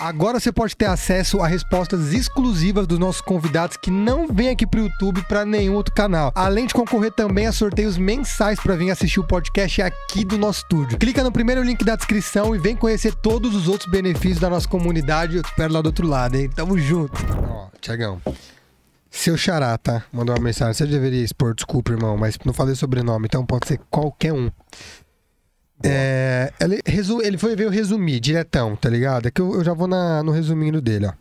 Agora você pode ter acesso a respostas exclusivas dos nossos convidados que não vêm aqui para o YouTube para nenhum outro canal. Além de concorrer também a sorteios mensais para vir assistir o podcast aqui do nosso estúdio. Clica no primeiro link da descrição e vem conhecer todos os outros benefícios da nossa comunidade. Eu te espero lá do outro lado, hein? Tamo junto. Ó, Tiagão. Seu xará, tá? Mandou uma mensagem. Você deveria expor, desculpa, irmão, mas não falei sobrenome, então pode ser qualquer um. É, ele, resu, ele foi ver o resumir, diretão, tá ligado? É que eu, eu já vou na, no resumindo dele, ó.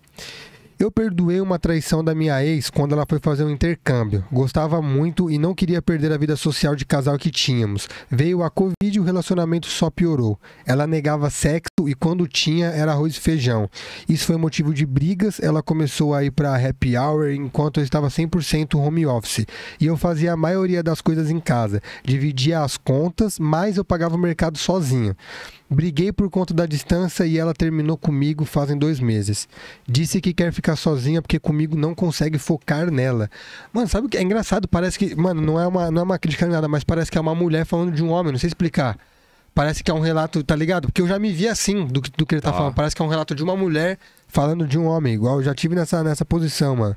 Eu perdoei uma traição da minha ex quando ela foi fazer um intercâmbio. Gostava muito e não queria perder a vida social de casal que tínhamos. Veio a Covid e o relacionamento só piorou. Ela negava sexo e quando tinha era arroz e feijão. Isso foi motivo de brigas. Ela começou a ir para happy hour enquanto eu estava 100% home office. E eu fazia a maioria das coisas em casa. Dividia as contas, mas eu pagava o mercado sozinho. Briguei por conta da distância e ela terminou comigo fazem dois meses. Disse que quer ficar sozinha porque comigo não consegue focar nela. Mano, sabe o que é engraçado? Parece que. Mano, não é uma, não é uma crítica nada, mas parece que é uma mulher falando de um homem, não sei explicar. Parece que é um relato, tá ligado? Porque eu já me vi assim do, do que ele tá ah. falando. Parece que é um relato de uma mulher falando de um homem, igual eu já tive nessa, nessa posição, mano.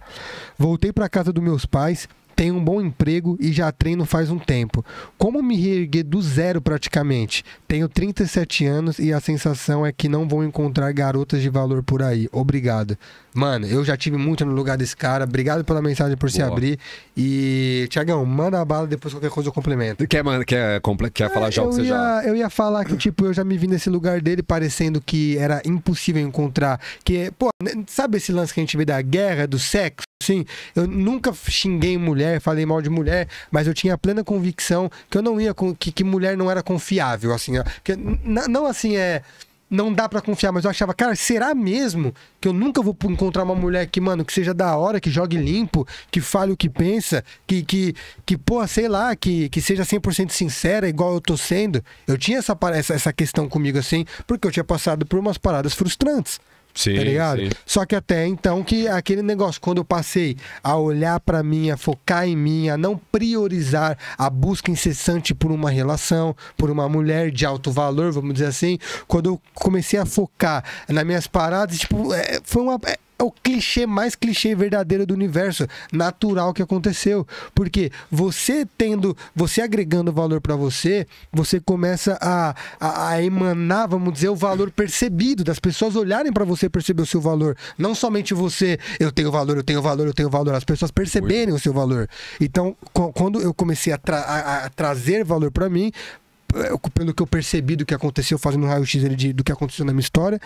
Voltei pra casa dos meus pais tenho um bom emprego e já treino faz um tempo. Como me reerguer do zero praticamente? Tenho 37 anos e a sensação é que não vou encontrar garotas de valor por aí. Obrigado. Mano, eu já tive muito no lugar desse cara. Obrigado pela mensagem por Boa. se abrir. E, Tiagão, manda a bala, depois qualquer coisa eu complemento. Quer, mano, quer, quer falar é, já o que você ia, já. Eu ia falar que, tipo, eu já me vi nesse lugar dele parecendo que era impossível encontrar. Que, pô, sabe esse lance que a gente vê da guerra, do sexo? Sim, eu nunca xinguei mulher, falei mal de mulher, mas eu tinha plena convicção que eu não ia com que, que mulher não era confiável, assim, que, não assim é não dá para confiar, mas eu achava, cara, será mesmo que eu nunca vou encontrar uma mulher que, mano, que seja da hora, que jogue limpo, que fale o que pensa, que, que, que pô, sei lá, que, que seja 100% sincera, igual eu tô sendo? Eu tinha essa, essa, essa questão comigo, assim, porque eu tinha passado por umas paradas frustrantes. Sim, tá ligado? Sim. Só que até então que aquele negócio, quando eu passei a olhar para mim, a focar em mim, a não priorizar a busca incessante por uma relação, por uma mulher de alto valor, vamos dizer assim, quando eu comecei a focar nas minhas paradas, tipo, é, foi uma, é, o clichê mais clichê verdadeiro do universo, natural que aconteceu. Porque você tendo, você agregando valor para você, você começa a, a, a, emanar, vamos dizer, o valor percebido, das pessoas olharem para você perceber o seu valor. Não somente você, eu tenho valor, eu tenho valor, eu tenho valor, as pessoas perceberem Muito. o seu valor. Então, quando eu comecei a, tra a, a trazer valor para mim, eh, pelo que eu percebi do que aconteceu fazendo o raio-x do que aconteceu na minha história,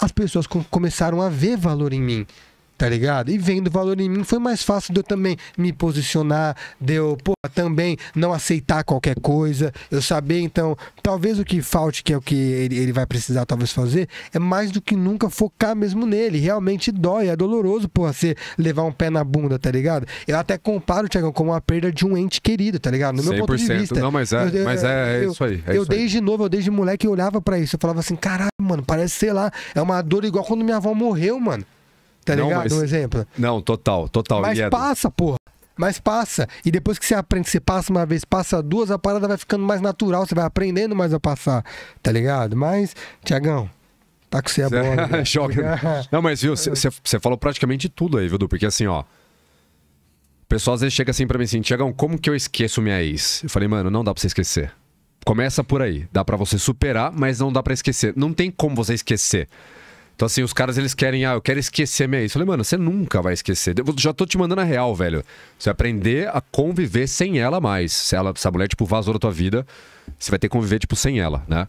as pessoas começaram a ver valor em mim tá ligado? E vendo o valor em mim, foi mais fácil de eu também me posicionar, de eu, também não aceitar qualquer coisa, eu saber, então, talvez o que falte, que é o que ele, ele vai precisar talvez fazer, é mais do que nunca focar mesmo nele, realmente dói, é doloroso, porra, você levar um pé na bunda, tá ligado? Eu até comparo, Tiagão, com uma perda de um ente querido, tá ligado? No meu ponto de vista. Não, mas é, eu, mas é, é eu, isso aí. É eu isso desde aí. novo, eu desde moleque, eu olhava para isso, eu falava assim, caralho, mano, parece, sei lá, é uma dor igual quando minha avó morreu, mano. Tá não, ligado? Mas... Um exemplo. Não, total, total. Mas passa, porra. Mas passa. E depois que você aprende, você passa uma vez, passa duas, a parada vai ficando mais natural, você vai aprendendo mais a passar, tá ligado? Mas, Tiagão, tá com você a bola. Né? Joga. Não, mas viu, você falou praticamente tudo aí, viu, Du? Porque assim, ó. O pessoal às vezes chega assim pra mim assim, Tiagão, como que eu esqueço minha ex? Eu falei, mano, não dá pra você esquecer. Começa por aí. Dá para você superar, mas não dá para esquecer. Não tem como você esquecer. Então, assim, os caras eles querem, ah, eu quero esquecer minha ex. Eu falei, mano, você nunca vai esquecer. Eu já tô te mandando a real, velho. Você vai aprender a conviver sem ela mais. Se ela, essa mulher, tipo, vazou da tua vida, você vai ter que conviver, tipo, sem ela, né?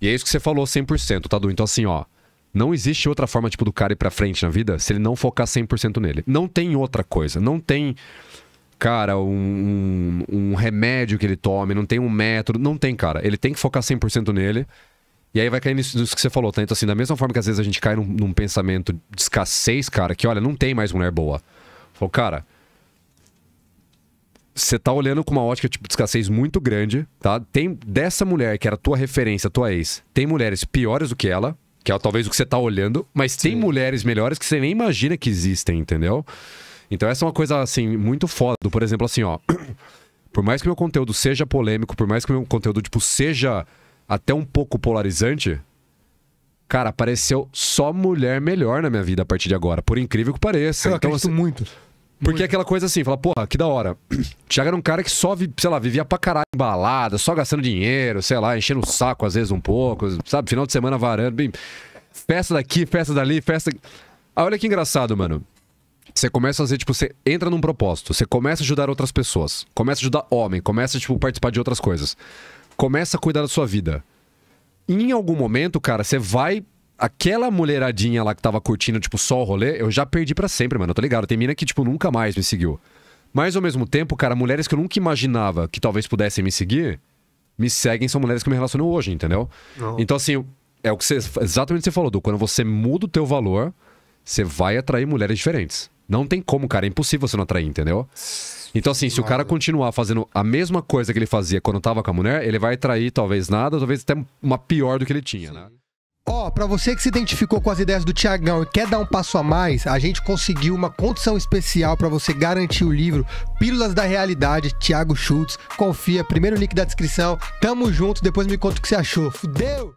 E é isso que você falou 100%, tá, Du? Então, assim, ó. Não existe outra forma, tipo, do cara ir pra frente na vida se ele não focar 100% nele. Não tem outra coisa. Não tem, cara, um, um, um remédio que ele tome. Não tem um método. Não tem, cara. Ele tem que focar 100% nele e aí vai cair nisso, nisso que você falou, tá? Então, assim, da mesma forma que às vezes a gente cai num, num pensamento de escassez, cara, que olha, não tem mais mulher boa. Falou, cara, você tá olhando com uma ótica tipo, de escassez muito grande, tá? Tem dessa mulher que era tua referência, tua ex, tem mulheres piores do que ela, que é talvez o que você tá olhando, mas Sim. tem mulheres melhores que você nem imagina que existem, entendeu? Então essa é uma coisa, assim, muito foda. Por exemplo, assim, ó. Por mais que meu conteúdo seja polêmico, por mais que meu conteúdo, tipo, seja até um pouco polarizante, cara, apareceu só mulher melhor na minha vida a partir de agora, por incrível que pareça. Eu então, acredito assim, muito. Porque muito. é aquela coisa assim, fala, porra, que da hora. Tiago era um cara que só, sei lá, vivia pra caralho embalada, só gastando dinheiro, sei lá, enchendo o saco às vezes um pouco, sabe? Final de semana varando, bem, festa daqui, festa dali, festa... Ah, olha que engraçado, mano. Você começa a fazer, tipo, você entra num propósito, você começa a ajudar outras pessoas, começa a ajudar homem, começa, tipo, a participar de outras coisas começa a cuidar da sua vida. Em algum momento, cara, você vai aquela mulheradinha lá que tava curtindo, tipo, só o rolê, eu já perdi para sempre, mano. Eu tô ligado. Tem mina que, tipo, nunca mais me seguiu. Mas ao mesmo tempo, cara, mulheres que eu nunca imaginava que talvez pudessem me seguir, me seguem, são mulheres que eu me relaciono hoje, entendeu? Não. Então, assim, é o que você. Exatamente o que você falou, Du. Quando você muda o teu valor, você vai atrair mulheres diferentes. Não tem como, cara. É impossível você não atrair, entendeu? Então, assim, se o cara continuar fazendo a mesma coisa que ele fazia quando tava com a mulher, ele vai trair talvez nada, talvez até uma pior do que ele tinha, Sim. né? Ó, oh, para você que se identificou com as ideias do Tiagão e quer dar um passo a mais, a gente conseguiu uma condição especial para você garantir o livro Pílulas da Realidade, Tiago Schultz. Confia, primeiro link da descrição. Tamo junto, depois me conta o que você achou. Fudeu!